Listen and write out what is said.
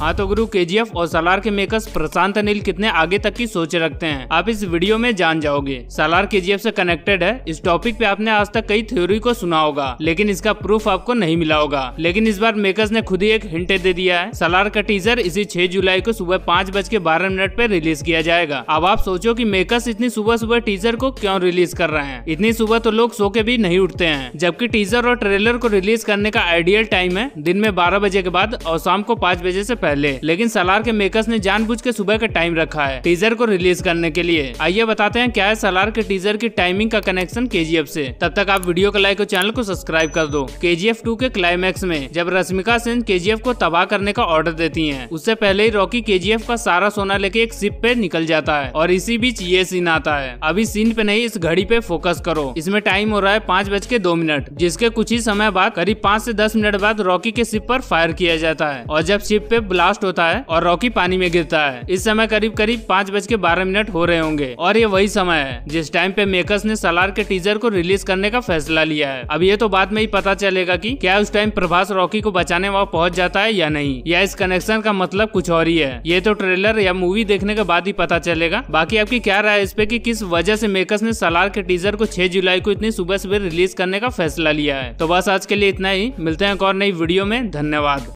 हाँ तो गुरु के और सलार के मेकर्स प्रशांत अनिल कितने आगे तक की सोच रखते हैं आप इस वीडियो में जान जाओगे सलार के से कनेक्टेड है इस टॉपिक पे आपने आज तक कई थ्योरी को सुना होगा लेकिन इसका प्रूफ आपको नहीं मिला होगा लेकिन इस बार मेकर्स ने खुद ही एक हिंट दे दिया है सलार का टीजर इसी छह जुलाई को सुबह पाँच बज के बारह मिनट पे रिलीज किया जाएगा अब आप सोचो की मेकर्स इतनी सुबह सुबह टीजर को क्यों रिलीज कर रहे हैं इतनी सुबह तो लोग सो के भी नहीं उठते हैं जबकि टीजर और ट्रेलर को रिलीज करने का आइडियल टाइम है दिन में बारह बजे के बाद और शाम को पाँच बजे ऐसी पहले लेकिन सलार के मेकर्स ने जानबूझ के सुबह का टाइम रखा है टीजर को रिलीज करने के लिए आइए बताते हैं क्या है सलार के टीजर की टाइमिंग का कनेक्शन के जी से तब तक आप वीडियो को लाइक और चैनल को सब्सक्राइब कर दो के जी एफ टू के क्लाइमैक्स में जब रश्मिका सेन के जी एफ को तबाह करने का ऑर्डर देती है उससे पहले ही रॉकी के जी एफ का सारा सोना लेके एक सिप पे निकल जाता है और इसी बीच ये सीन आता है अभी सीन पे नहीं इस घड़ी पे फोकस करो इसमें टाइम हो रहा है पाँच बज के दो मिनट जिसके कुछ ही समय बाद करीब पाँच ऐसी दस मिनट बाद रॉकी के सिप आरोप फायर किया जाता है और जब सिप पे ब्लास्ट होता है और रॉकी पानी में गिरता है इस समय करीब करीब पाँच बज के बारह मिनट हो रहे होंगे और ये वही समय है जिस टाइम पे मेकर्स ने सलार के टीजर को रिलीज करने का फैसला लिया है अब ये तो बाद में ही पता चलेगा की क्या उस टाइम प्रभास रॉकी को बचाने वहाँ पहुँच जाता है या नहीं या इस कनेक्शन का मतलब कुछ और ही है ये तो ट्रेलर या मूवी देखने के बाद ही पता चलेगा बाकी आपकी क्या राय इस पे की किस वजह ऐसी मेकर्स ने सलार के टीजर को छह जुलाई को इतनी सुबह सुबह रिलीज करने का फैसला लिया है तो बस आज के लिए इतना ही मिलते हैं एक और नई वीडियो में धन्यवाद